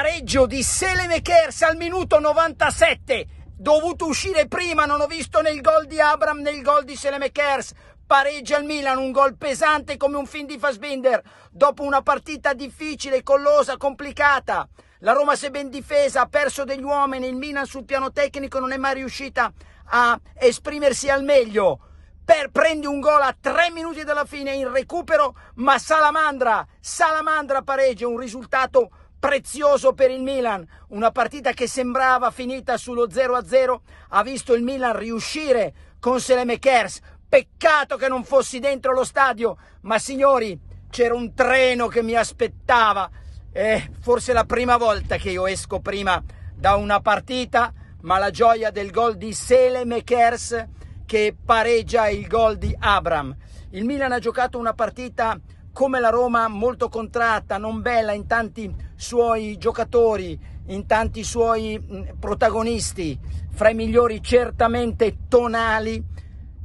pareggio di Selevekers al minuto 97. Dovuto uscire prima, non ho visto nel gol di Abram né il gol di Selevekers. Pareggia il Milan, un gol pesante come un film di Fassbinder. Dopo una partita difficile, collosa, complicata. La Roma si è ben difesa, ha perso degli uomini. Il Milan sul piano tecnico non è mai riuscita a esprimersi al meglio. Per, prende un gol a tre minuti dalla fine in recupero, ma Salamandra, Salamandra pareggia, un risultato prezioso per il Milan, una partita che sembrava finita sullo 0-0, ha visto il Milan riuscire con Selemekers, peccato che non fossi dentro lo stadio, ma signori c'era un treno che mi aspettava, eh, forse la prima volta che io esco prima da una partita, ma la gioia del gol di Selemekers che pareggia il gol di Abram. Il Milan ha giocato una partita come la Roma molto contratta, non bella in tanti suoi giocatori, in tanti suoi mm, protagonisti, fra i migliori certamente Tonali,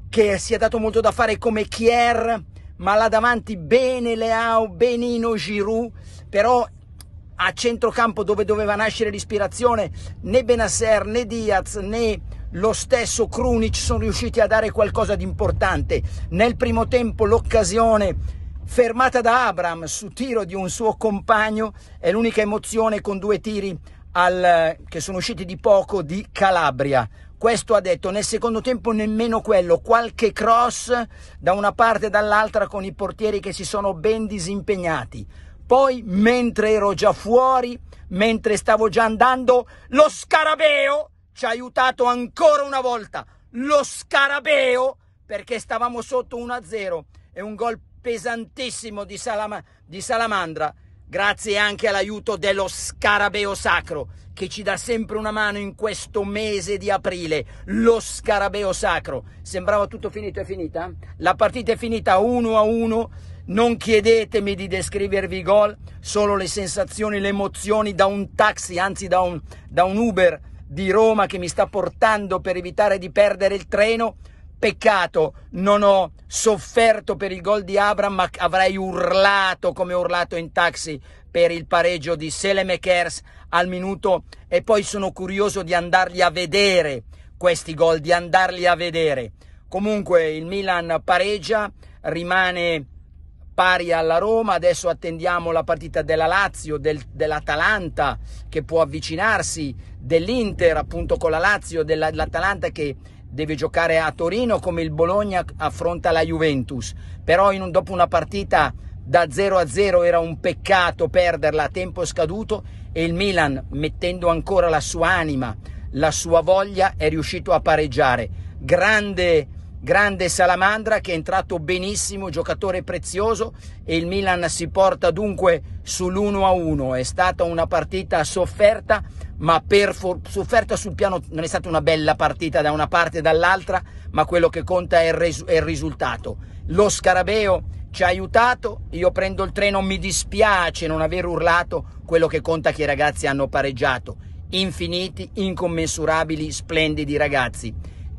che si è dato molto da fare come Chier, ma là davanti bene Leao, benino Giroud, però a centrocampo dove doveva nascere l'ispirazione né Benasser né Diaz né lo stesso Krunic sono riusciti a dare qualcosa di importante. Nel primo tempo l'occasione fermata da Abram su tiro di un suo compagno, è l'unica emozione con due tiri al, che sono usciti di poco di Calabria. Questo ha detto nel secondo tempo nemmeno quello, qualche cross da una parte e dall'altra con i portieri che si sono ben disimpegnati. Poi, mentre ero già fuori, mentre stavo già andando, lo scarabeo ci ha aiutato ancora una volta. Lo scarabeo perché stavamo sotto 1-0 e un gol pesantissimo di, salama, di salamandra, grazie anche all'aiuto dello scarabeo sacro che ci dà sempre una mano in questo mese di aprile, lo scarabeo sacro. Sembrava tutto finito, e finita? La partita è finita 1 a 1. Non chiedetemi di descrivervi i gol, solo le sensazioni, le emozioni da un taxi, anzi da un, da un Uber di Roma che mi sta portando per evitare di perdere il treno Peccato, non ho sofferto per il gol di Abram, ma avrei urlato come ho urlato in taxi per il pareggio di Selemekers al minuto e poi sono curioso di andarli a vedere questi gol, di andarli a vedere. Comunque il Milan pareggia, rimane pari alla Roma, adesso attendiamo la partita della Lazio, del, dell'Atalanta che può avvicinarsi, dell'Inter appunto con la Lazio, dell'Atalanta che deve giocare a Torino come il Bologna affronta la Juventus, però un, dopo una partita da 0 a 0 era un peccato perderla a tempo scaduto e il Milan mettendo ancora la sua anima, la sua voglia è riuscito a pareggiare. Grande grande salamandra che è entrato benissimo, giocatore prezioso e il Milan si porta dunque sull'1-1. È stata una partita sofferta, ma per sofferta sul piano non è stata una bella partita da una parte e dall'altra, ma quello che conta è il, res è il risultato. Lo scarabeo ci ha aiutato, io prendo il treno, mi dispiace non aver urlato, quello che conta è che i ragazzi hanno pareggiato. Infiniti, incommensurabili, splendidi ragazzi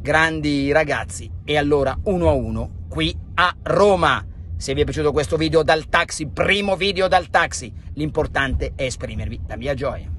grandi ragazzi e allora uno a uno qui a Roma. Se vi è piaciuto questo video dal taxi, primo video dal taxi, l'importante è esprimervi la mia gioia.